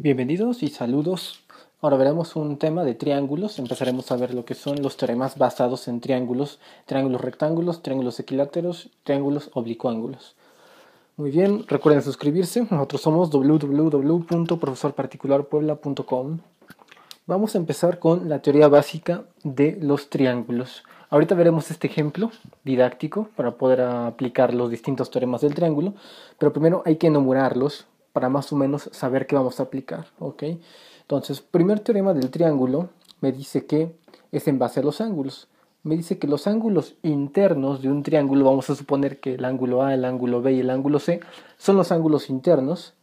Bienvenidos y saludos. Ahora veremos un tema de triángulos. Empezaremos a ver lo que son los teoremas basados en triángulos, triángulos rectángulos, triángulos equiláteros, triángulos oblicuángulos. Muy bien, recuerden suscribirse. Nosotros somos www.profesorparticularpuebla.com. Vamos a empezar con la teoría básica de los triángulos. Ahorita veremos este ejemplo didáctico para poder aplicar los distintos teoremas del triángulo, pero primero hay que enumerarlos para más o menos saber qué vamos a aplicar. ¿ok? Entonces, primer teorema del triángulo me dice que es en base a los ángulos. Me dice que los ángulos internos de un triángulo, vamos a suponer que el ángulo A, el ángulo B y el ángulo C son los ángulos internos.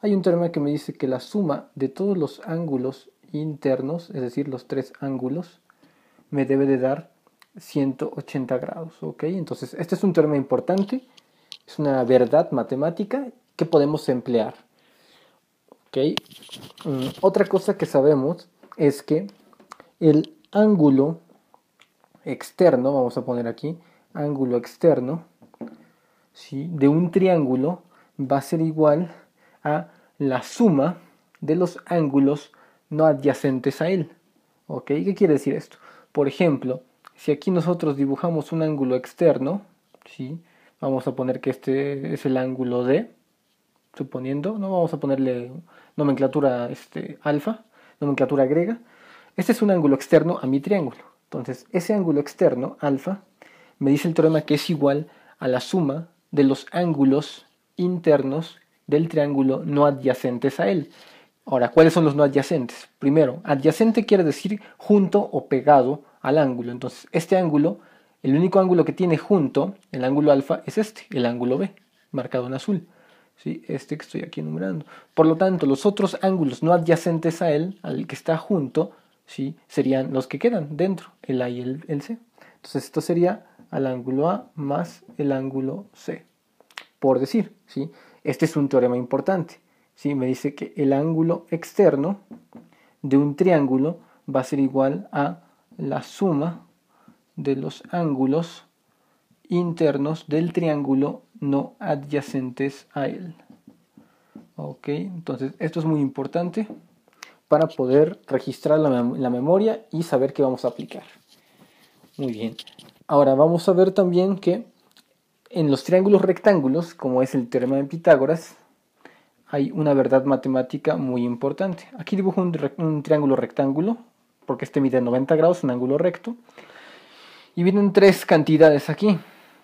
Hay un teorema que me dice que la suma de todos los ángulos internos, es decir, los tres ángulos, me debe de dar 180 grados. ¿ok? Entonces, este es un teorema importante, es una verdad matemática que podemos emplear. ¿Okay? Mm, otra cosa que sabemos es que el ángulo externo, vamos a poner aquí, ángulo externo ¿sí? de un triángulo va a ser igual a la suma de los ángulos no adyacentes a él. ¿Ok? ¿Qué quiere decir esto? Por ejemplo, si aquí nosotros dibujamos un ángulo externo, ¿sí? vamos a poner que este es el ángulo D, suponiendo, no vamos a ponerle nomenclatura este, alfa, nomenclatura griega. Este es un ángulo externo a mi triángulo. Entonces, ese ángulo externo, alfa, me dice el teorema que es igual a la suma de los ángulos internos del triángulo no adyacentes a él. Ahora, ¿cuáles son los no adyacentes? Primero, adyacente quiere decir junto o pegado al ángulo. Entonces, este ángulo, el único ángulo que tiene junto, el ángulo alfa, es este, el ángulo B, marcado en azul este que estoy aquí enumerando. Por lo tanto, los otros ángulos no adyacentes a él, al que está junto, ¿sí? serían los que quedan dentro, el A y el, C. Entonces esto sería al ángulo A más el ángulo C. Por decir, ¿sí? este es un teorema importante. ¿sí? Me dice que el ángulo externo de un triángulo va a ser igual a la suma de los ángulos internos del triángulo no adyacentes a él. Ok, entonces esto es muy importante para poder registrar la, memoria y saber qué vamos a aplicar. Muy bien. Ahora vamos a ver también que en los triángulos rectángulos, como es el teorema de Pitágoras, hay una verdad matemática muy importante. Aquí dibujo un, triángulo rectángulo, porque este mide 90 grados, un ángulo recto. Y vienen tres cantidades aquí.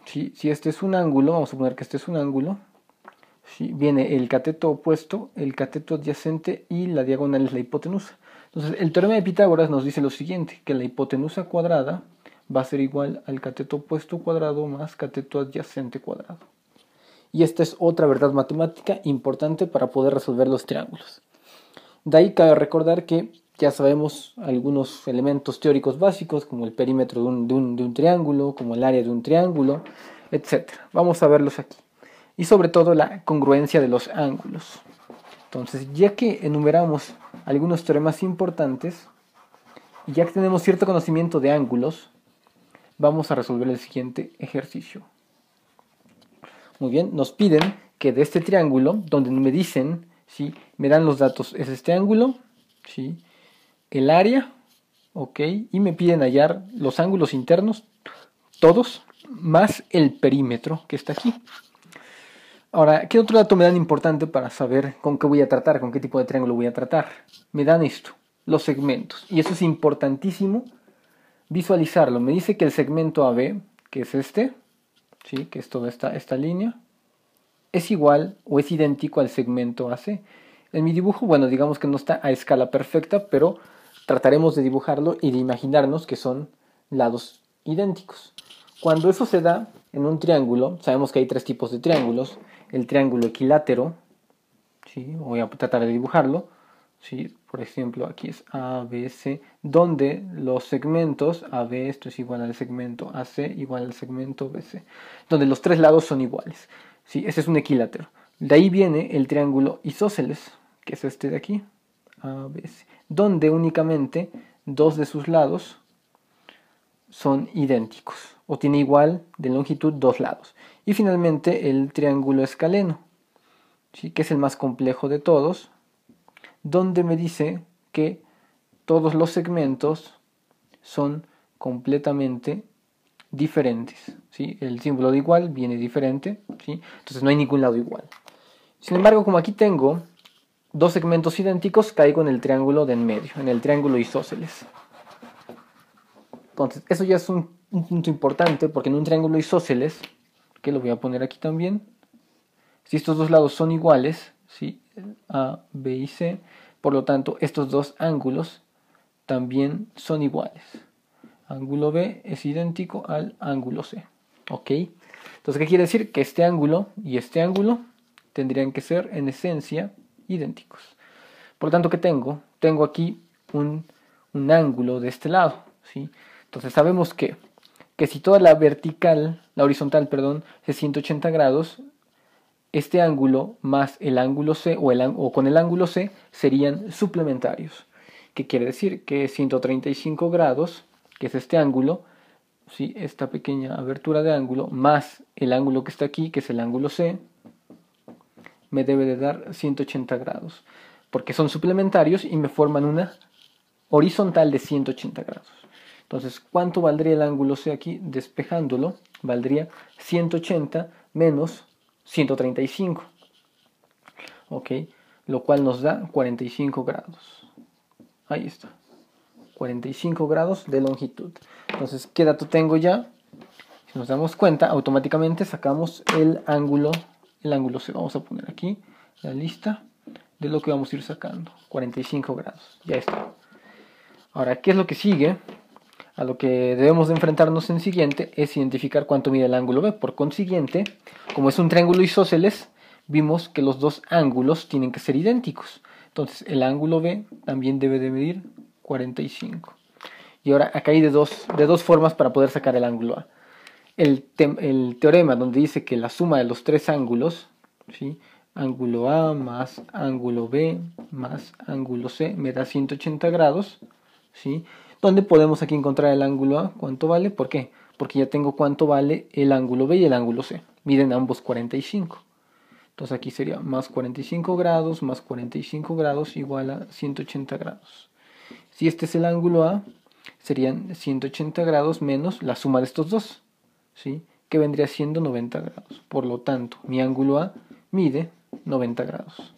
Si este es un ángulo, vamos a poner que este es un ángulo, viene el cateto opuesto, el cateto adyacente y la diagonal es la hipotenusa. Entonces, el teorema de Pitágoras nos dice lo siguiente, que la hipotenusa cuadrada va a ser igual al cateto opuesto cuadrado más cateto adyacente cuadrado. Y esta es otra verdad matemática importante para poder resolver los triángulos. De ahí cabe recordar que ya sabemos algunos elementos teóricos básicos como el perímetro de un, de, un, triángulo, como el área de un triángulo, etc. Vamos a verlos aquí. Y sobre todo la congruencia de los ángulos. Entonces, ya que enumeramos algunos teoremas importantes, y ya que tenemos cierto conocimiento de ángulos, vamos a resolver el siguiente ejercicio. Muy bien, nos piden que de este triángulo, donde me dicen, me dan los datos, es este ángulo, ¿sí? el área, ok, y me piden hallar los ángulos internos, todos, más el perímetro que está aquí. Ahora, ¿qué otro dato me dan importante para saber con qué voy a tratar, con qué tipo de triángulo voy a tratar? Me dan esto, los segmentos, y eso es importantísimo visualizarlo. Me dice que el segmento AB, que es este, ¿sí? que es toda esta línea, es igual o es idéntico al segmento AC. En mi dibujo, bueno, digamos que no está a escala perfecta, pero trataremos de dibujarlo y de imaginarnos que son lados idénticos. Cuando eso se da en un triángulo, sabemos que hay tres tipos de triángulos, el triángulo equilátero, ¿sí? voy a tratar de dibujarlo, ¿sí? por ejemplo aquí es ABC, donde los segmentos AB esto es igual al segmento AC igual al segmento BC, donde los tres lados son iguales, ¿sí? ese es un equilátero. De ahí viene el triángulo isósceles, que es este de aquí, ABC donde únicamente dos de sus lados son idénticos o tiene igual de longitud dos lados. Y finalmente el triángulo escaleno, ¿sí? que es el más complejo de todos, donde me dice que todos los segmentos son completamente diferentes. ¿sí? El símbolo de igual viene diferente, ¿sí? entonces no hay ningún lado igual. Sin embargo, como aquí tengo dos segmentos idénticos, caigo en el triángulo de en medio, en el triángulo isósceles. Entonces, eso ya es un, punto importante porque en un triángulo isósceles, que lo voy a poner aquí también, si estos dos lados son iguales, si A, B y C, por lo tanto, estos dos ángulos también son iguales. Ángulo B es idéntico al ángulo C. ¿Ok? Entonces, ¿qué quiere decir? Que este ángulo y este ángulo tendrían que ser, en esencia, idénticos. Por lo tanto, ¿qué tengo? Tengo aquí un, un ángulo de este lado. ¿sí? Entonces sabemos que, que si toda la vertical, la horizontal, perdón, es 180 grados, este ángulo más el ángulo C o, el, con el ángulo C serían suplementarios. ¿Qué quiere decir? Que 135 grados, que es este ángulo, ¿sí? esta pequeña abertura de ángulo, más el ángulo que está aquí, que es el ángulo C, me debe de dar 180 grados, porque son suplementarios y me forman una horizontal de 180 grados. Entonces, ¿cuánto valdría el ángulo C aquí? Despejándolo, valdría 180 menos 135. ¿Ok? Lo cual nos da 45 grados. Ahí está. 45 grados de longitud. Entonces, ¿qué dato tengo ya? Si nos damos cuenta, automáticamente sacamos el ángulo el ángulo C. Vamos a poner aquí la lista de lo que vamos a ir sacando. 45 grados. Ya está. Ahora, ¿qué es lo que sigue? A lo que debemos de enfrentarnos en siguiente es identificar cuánto mide el ángulo B. Por consiguiente, como es un triángulo isósceles, vimos que los dos ángulos tienen que ser idénticos. Entonces, el ángulo B también debe de medir 45. Y ahora acá hay de dos, de dos formas para poder sacar el ángulo A el, teorema donde dice que la suma de los tres ángulos, ¿sí? ángulo A más ángulo B más ángulo C me da 180 grados, ¿sí? Dónde podemos aquí encontrar el ángulo A, cuánto vale, ¿por qué? Porque ya tengo cuánto vale el ángulo B y el ángulo C, miden ambos 45. Entonces aquí sería más 45 grados más 45 grados igual a 180 grados. Si este es el ángulo A, serían 180 grados menos la suma de estos dos que vendría siendo 90 grados. Por lo tanto, mi ángulo A mide 90 grados.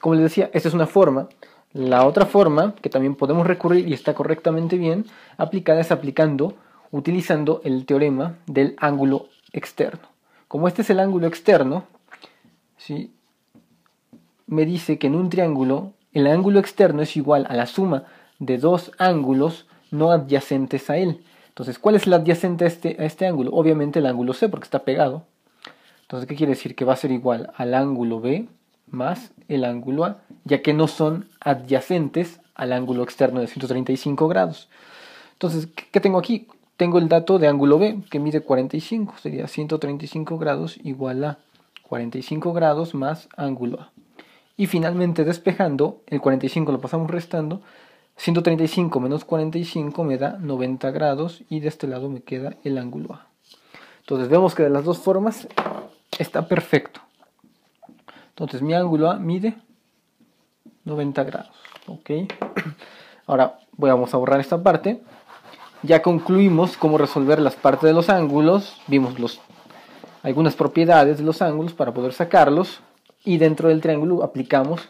como les decía, esta es una forma. La otra forma que también podemos recurrir y está correctamente bien aplicada es aplicando, utilizando el teorema del ángulo externo. Como este es el ángulo externo, me dice que en un triángulo el ángulo externo es igual a la suma de dos ángulos no adyacentes a él. Entonces, ¿cuál es la adyacente este, a este ángulo? Obviamente el ángulo C, porque está pegado. Entonces, ¿qué quiere decir? Que va a ser igual al ángulo B más el ángulo A, ya que no son adyacentes al ángulo externo de 135 grados. Entonces, ¿qué tengo aquí? Tengo el dato de ángulo B, que mide 45, sería 135 grados igual a 45 grados más ángulo A. Y finalmente despejando, el 45 lo pasamos restando, 135 menos 45 me da 90 grados y de este lado me queda el ángulo A. Entonces vemos que de las dos formas está perfecto. Entonces mi ángulo A mide 90 grados. ¿ok? Ahora vamos a borrar esta parte. Ya concluimos cómo resolver las partes de los ángulos. Vimos los, algunas propiedades de los ángulos para poder sacarlos. Y dentro del triángulo aplicamos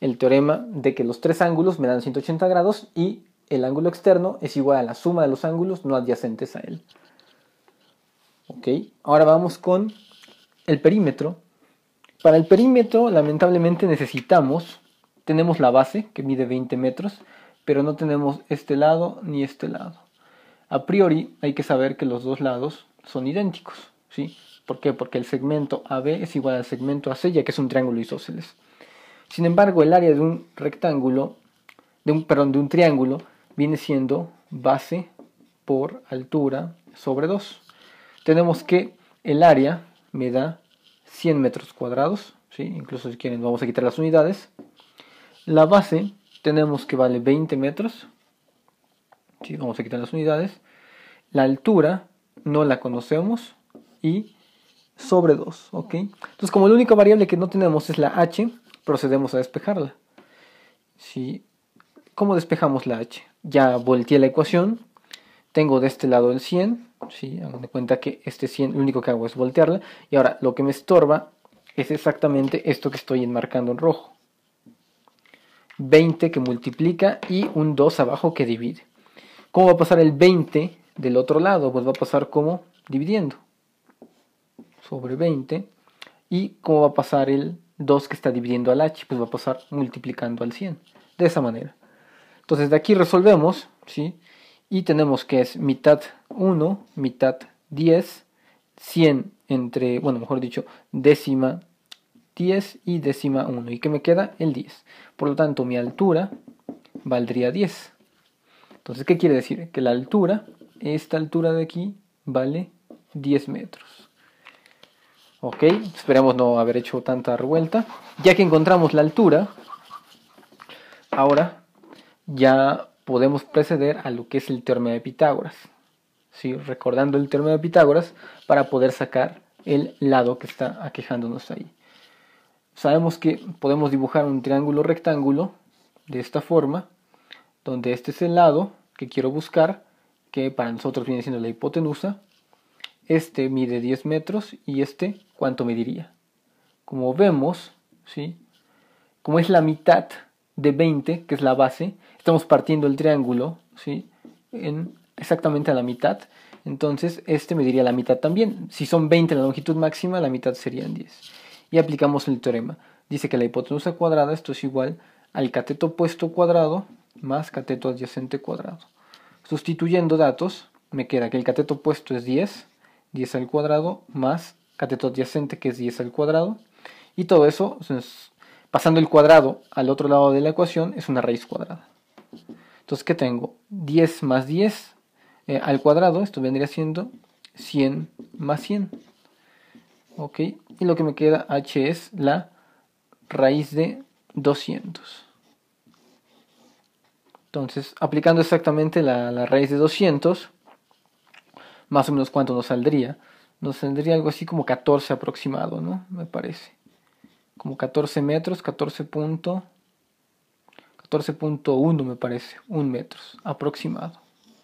el teorema de que los tres ángulos me dan 180 grados y el ángulo externo es igual a la suma de los ángulos no adyacentes a él. Ok, ahora vamos con el perímetro. Para el perímetro, lamentablemente necesitamos, tenemos la base que mide 20 metros, pero no tenemos este lado ni este lado. A priori hay que saber que los dos lados son idénticos, ¿sí? ¿Por qué? Porque el segmento AB es igual al segmento AC, ya que es un triángulo isósceles. Sin embargo, el área de un rectángulo, de un, perdón, de un triángulo, viene siendo base por altura sobre 2. Tenemos que el área me da 100 metros cuadrados, ¿sí? incluso si quieren vamos a quitar las unidades. La base tenemos que vale 20 metros, vamos a quitar las unidades. La altura no la conocemos y sobre 2, ¿ok? Entonces como la única variable que no tenemos es la h, procedemos a despejarla. ¿Cómo despejamos la h? Ya volteé la ecuación, tengo de este lado el 100, ¿sí? hagan de cuenta que este 100 lo único que hago es voltearla, y ahora lo que me estorba es exactamente esto que estoy enmarcando en rojo. 20 que multiplica y un 2 abajo que divide. ¿Cómo va a pasar el 20 del otro lado? Pues va a pasar como dividiendo sobre 20. ¿Y cómo va a pasar el 2 que está dividiendo al h, pues va a pasar multiplicando al 100. De esa manera. Entonces de aquí resolvemos, ¿sí? Y tenemos que es mitad 1, mitad 10, 100 entre, bueno, mejor dicho, décima 10 y décima 1. ¿Y qué me queda? El 10. Por lo tanto, mi altura valdría 10. Entonces, ¿qué quiere decir? Que la altura, esta altura de aquí, vale 10 metros. Ok, esperemos no haber hecho tanta revuelta. Ya que encontramos la altura, ahora ya podemos preceder a lo que es el teorema de Pitágoras. ¿sí? Recordando el teorema de Pitágoras para poder sacar el lado que está aquejándonos ahí. Sabemos que podemos dibujar un triángulo rectángulo de esta forma, donde este es el lado que quiero buscar, que para nosotros viene siendo la hipotenusa, este mide 10 metros y este, ¿cuánto mediría? Como vemos, ¿sí? como es la mitad de 20, que es la base, estamos partiendo el triángulo ¿sí? en exactamente a la mitad. Entonces, este mediría la mitad también. Si son 20 la longitud máxima, la mitad serían 10. Y aplicamos el teorema. Dice que la hipotenusa cuadrada, esto es igual al cateto opuesto cuadrado más cateto adyacente cuadrado. Sustituyendo datos, me queda que el cateto opuesto es 10 10 al cuadrado más cateto adyacente que es 10 al cuadrado. Y todo eso, pues, pasando el cuadrado al otro lado de la ecuación, es una raíz cuadrada. Entonces, ¿qué tengo? 10 más 10 eh, al cuadrado, esto vendría siendo 100 más 100. ¿Ok? Y lo que me queda h es la raíz de 200. Entonces, aplicando exactamente la, la raíz de 200, más o menos cuánto nos saldría. Nos saldría algo así como 14 aproximado, ¿no? Me parece. Como 14 metros, 14 punto, 14.1 me parece, 1 metro aproximado.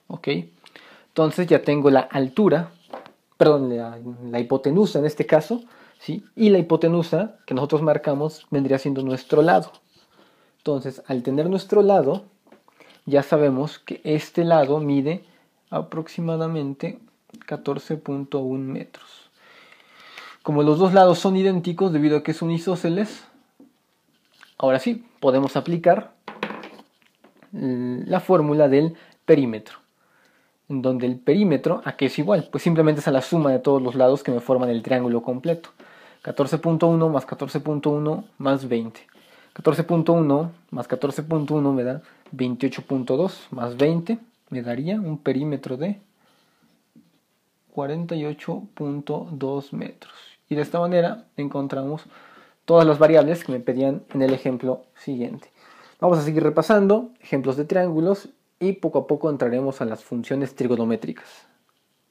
¿Ok? Entonces ya tengo la altura, perdón, la, la hipotenusa en este caso, ¿sí? Y la hipotenusa que nosotros marcamos vendría siendo nuestro lado. Entonces, al tener nuestro lado, ya sabemos que este lado mide aproximadamente 14.1 metros. Como los dos lados son idénticos debido a que es un isósceles, ahora sí, podemos aplicar la fórmula del perímetro. En donde el perímetro, ¿a qué es igual? Pues simplemente es a la suma de todos los lados que me forman el triángulo completo. 14.1 más 14.1 más 20. 14.1 más 14.1 me da 28.2 más 20 me daría un perímetro de 48.2 metros. Y de esta manera encontramos todas las variables que me pedían en el ejemplo siguiente. Vamos a seguir repasando ejemplos de triángulos y poco a poco entraremos a las funciones trigonométricas.